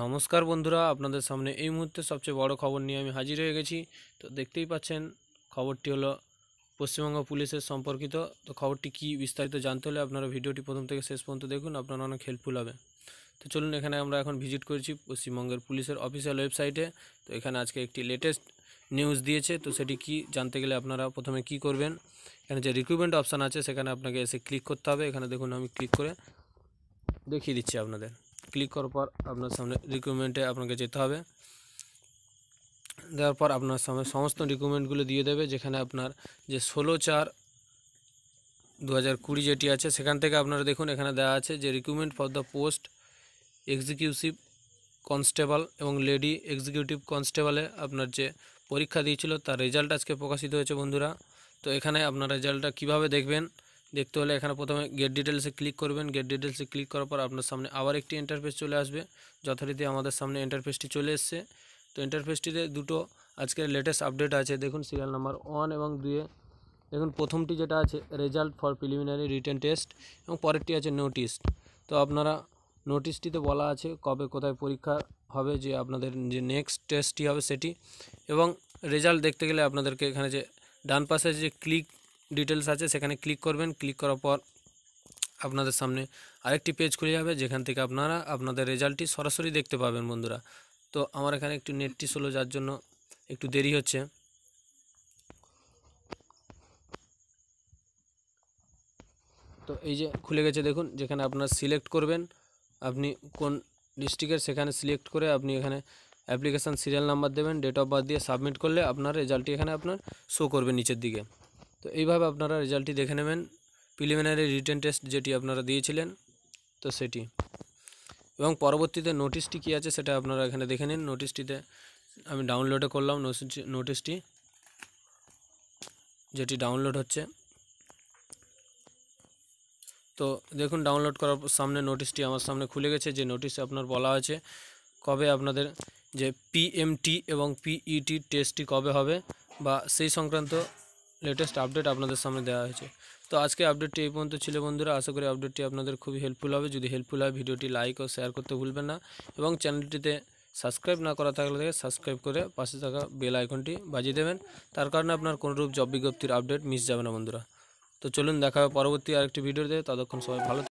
নমস্কার বন্ধুরা আপনাদের সামনে এই মুহূর্তে সবচেয়ে বড় খবর নিয়ে আমি হাজির হয়ে গেছি তো দেখতেই পাচ্ছেন খবরটি হলো পশ্চিমবঙ্গ পুলিশের সম্পর্কিত তো খবরটি কি বিস্তারিত জানতে হলে আপনারা ভিডিওটি প্রথম থেকে শেষ পর্যন্ত দেখুন আপনারা অনেক হেল্পফুল হবে তো চলুন এখানে আমরা এখন ভিজিট করেছি পশ্চিমবঙ্গের পুলিশের অফিসিয়াল ওয়েবসাইটে তো এখানে আজকে একটি লেটেস্ট নিউজ দিয়েছে তো সেটি কি জানতে গেলে আপনারা প্রথমে কি করবেন এখানে যে রিক্রুটমেন্ট অপশান আছে সেখানে আপনাকে এসে ক্লিক করতে হবে এখানে দেখুন আমি ক্লিক করে দেখিয়ে দিচ্ছি আপনাদের ক্লিক করার পর আপনার সামনে রিকুইমেন্টে আপনাকে যেতে হবে দেওয়ার পর আপনার সামনে সমস্ত রিকুইরমেন্টগুলো দিয়ে দেবে যেখানে আপনার যে ষোলো চার দু যেটি আছে সেখান থেকে আপনারা দেখুন এখানে দেওয়া আছে যে requirement for the post executive constable এবং লেডি এক্সিকিউটিভ কনস্টেবলে আপনার যে পরীক্ষা দিয়েছিল তার রেজাল্ট আজকে প্রকাশিত হয়েছে বন্ধুরা তো এখানে আপনার রেজাল্টটা কিভাবে দেখবেন দেখতে হলে এখানে প্রথমে গেট ডিটেলসে ক্লিক করবেন গেট ডিটেলসে ক্লিক করার পর আপনার সামনে আবার একটি ইন্টারফেস চলে আসবে যথারীতি আমাদের সামনে ইন্টারফেসটি চলে এসছে তো ইন্টারফেসটিতে দুটো আজকের লেটেস্ট আপডেট আছে দেখুন সিরিয়াল নাম্বার ওয়ান এবং দুয়ে দেখুন প্রথমটি যেটা আছে result for preliminary written test এবং পরেরটি আছে নোটিস তো আপনারা নোটিশটিতে বলা আছে কবে কোথায় পরীক্ষা হবে যে আপনাদের যে নেক্সট টেস্টটি হবে সেটি এবং রেজাল্ট দেখতে গেলে আপনাদেরকে এখানে যে ডান পাশে যে ক্লিক ডিটেলস আছে সেখানে ক্লিক করবেন ক্লিক করার পর আপনাদের সামনে আরেকটি পেজ খুলে যাবে যেখান থেকে আপনারা আপনাদের রেজাল্টটি সরাসরি দেখতে পাবেন বন্ধুরা তো আমার এখানে একটু নেটটি ছিল যার জন্য একটু দেরি হচ্ছে তো এই যে খুলে গেছে দেখুন যেখানে আপনার সিলেক্ট করবেন আপনি কোন ডিস্ট্রিক্টের সেখানে সিলেক্ট করে আপনি এখানে অ্যাপ্লিকেশান সিরিয়াল নাম্বার দেবেন ডেট অফ বার্থ দিয়ে সাবমিট করলে আপনার রেজাল্টটি এখানে আপনার শো করবে নিচের দিকে তো এইভাবে আপনারা রেজাল্টটি দেখে নেবেন প্রিলিমিনারি রিটেন টেস্ট যেটি আপনারা দিয়েছিলেন তো সেটি এবং পরবর্তীতে নোটিশটি কী আছে সেটা আপনারা এখানে দেখে নিন নোটিশটিতে আমি ডাউনলোডে করলাম নোটিশটি যেটি ডাউনলোড হচ্ছে তো দেখুন ডাউনলোড করার সামনে নোটিশটি আমার সামনে খুলে গেছে যে নোটিশে আপনার বলা আছে কবে আপনাদের যে পিএমটি এবং পিইটি e টেস্টটি কবে হবে বা সেই সংক্রান্ত লেটেস্ট আপডেট আপনাদের সামনে দেওয়া হয়েছে তো আজকে আপডেটটি এই পর্যন্ত ছিল বন্ধুরা আশা করি আপডেটটি আপনাদের খুবই হেল্পফুল হবে যদি হেল্পফুল হয় ভিডিওটি লাইক ও শেয়ার করতে ভুলবেন না এবং চ্যানেলটিতে সাবস্ক্রাইব না করা থাকলে সাবস্ক্রাইব করে পাশে থাকা বেল আইকনটি বাজিয়ে দেবেন তার কারণে আপনার কোনোরূপ জব বিজ্ঞপ্তির আপডেট মিস যাবে না বন্ধুরা তো চলুন দেখা হবে পরবর্তী আরেকটি ভিডিওতে ততক্ষণ সবাই ভালো